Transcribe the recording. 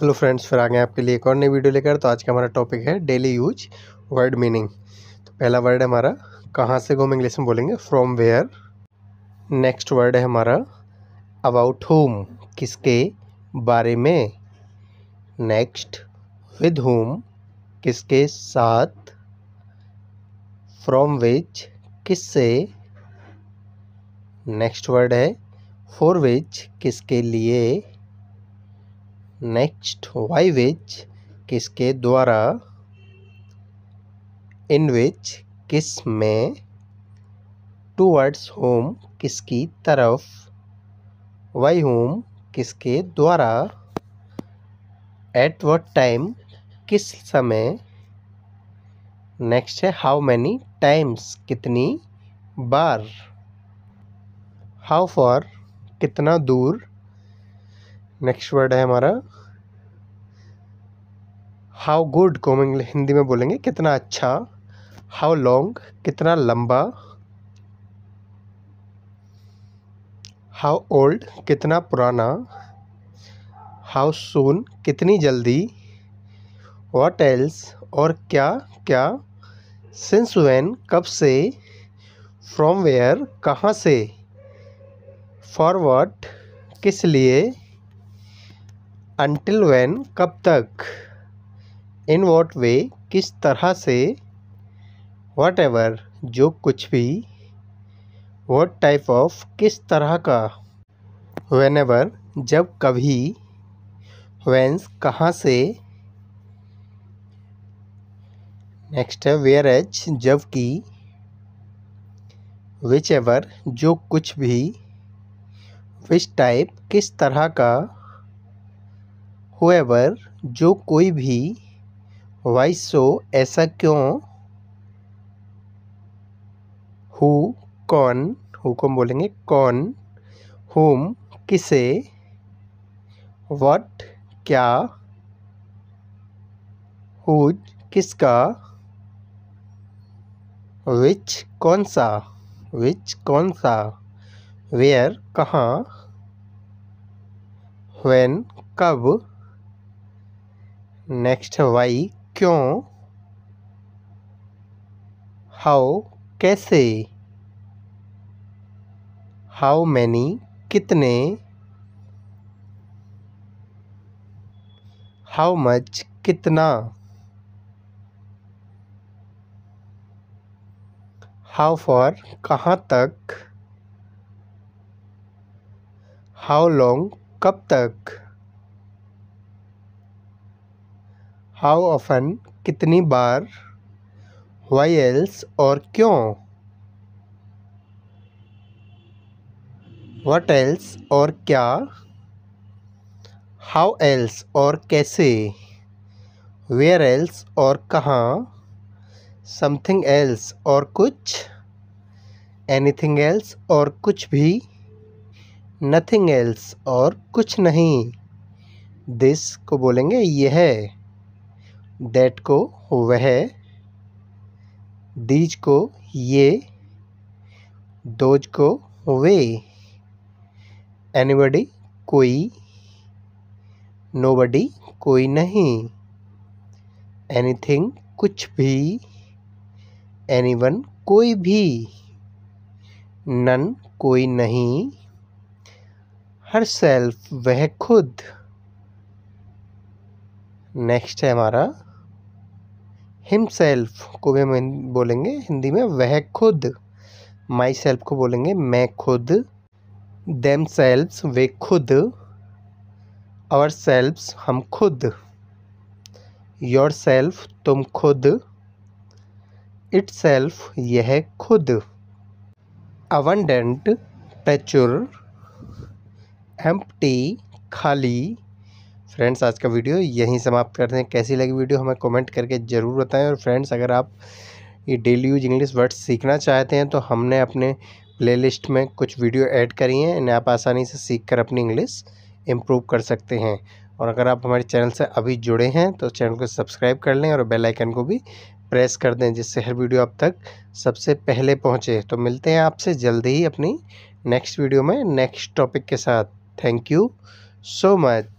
hello friends फिर आ गए आपके लिए एक और नई वीडियो लेकर तो आज का हमारा टॉपिक है डेली यूज वर्ड मीनिंग तो पहला वर्ड है हमारा कहाँ से घूम इंग्लिश में बोलेंगे फ्रॉम वेयर नेक्स्ट वर्ड है हमारा अबाउट होम किसके बारे में नेक्स्ट विद होम किसके साथ फ्रॉम विच किससे नेक्स्ट वर्ड है फॉर विच किसके लिए नेक्स्ट वाई विच किसके द्वारा इन विच किस में टूवर्ड्स होम किसकी तरफ वाई होम किसके द्वारा एट वट टाइम किस समय नेक्स्ट है हाउ मैनी टाइम्स कितनी बार हाउ फॉर कितना दूर नेक्स्ट वर्ड है हमारा हाउ गुड को हिंदी में बोलेंगे कितना अच्छा हाउ लॉन्ग कितना लंबा हाउ ओल्ड कितना पुराना हाउ सून कितनी जल्दी वॉट एल्स और क्या क्या सिंस वैन कब से फ्रॉम वेयर कहाँ से फॉरवर्ड किस लिए अनटिल वैन कब तक इन वॉट वे किस तरह से वॉट एवर जो कुछ भी वॉट टाइप ऑफ किस तरह का वेन एवर जब कभी वैंस कहाँ से नेक्स्ट है वेयर एच जबकि विच एवर जो कुछ भी विच टाइप किस तरह का हुएवर जो कोई भी वाई सो ऐसा क्यों हु कौन हु को बोलेंगे कौन हुम किसे वट क्या हु किसका विच कौन सा विच कौन सा वेयर कहाँ वैन कब नेक्स्ट है वाई क्यों हाउ कैसे हाउ मैनी कितने हाउ मच कितना हाउ फॉर कहाँ तक हाउ लॉन्ग कब तक हाउ ऑफन कितनी बार वाई एल्स और क्यों वट एल्स और क्या हाउ एल्स और कैसे वेयर एल्स और कहाँ समथिंग एल्स और कुछ एनीथिंग एल्स और कुछ भी नथिंग एल्स और कुछ नहीं दिस को बोलेंगे यह डेट को वह दीज को ये दोज को वे एनीबडी कोई नोबडी कोई नहीं एनीथिंग कुछ भी एनीवन कोई भी नन कोई नहीं हर सेल्फ वह खुद नेक्स्ट है हमारा हिमसेल्फ को भी हम बोलेंगे हिंदी में वह खुद माई सेल्फ को बोलेंगे मैं खुद देम सेल्फ्स वे खुद आवर सेल्फ्स हम खुद योर सेल्फ तुम खुद इट सेल्फ यह खुद अवंडेंट प्रचुर एम्प्टी खाली फ्रेंड्स आज का वीडियो यहीं समाप्त करते हैं कैसी लगी वीडियो हमें कमेंट करके ज़रूर बताएं और फ्रेंड्स अगर आप ये डेली यूज इंग्लिश वर्ड्स सीखना चाहते हैं तो हमने अपने प्लेलिस्ट में कुछ वीडियो ऐड करी हैं इन्हें आप आसानी से सीख कर अपनी इंग्लिश इम्प्रूव कर सकते हैं और अगर आप हमारे चैनल से अभी जुड़े हैं तो चैनल को सब्सक्राइब कर लें और बेलाइकन को भी प्रेस कर दें जिससे हर वीडियो आप तक सबसे पहले पहुंचे तो मिलते हैं आपसे जल्दी ही अपनी नेक्स्ट वीडियो में नेक्स्ट टॉपिक के साथ थैंक यू सो मच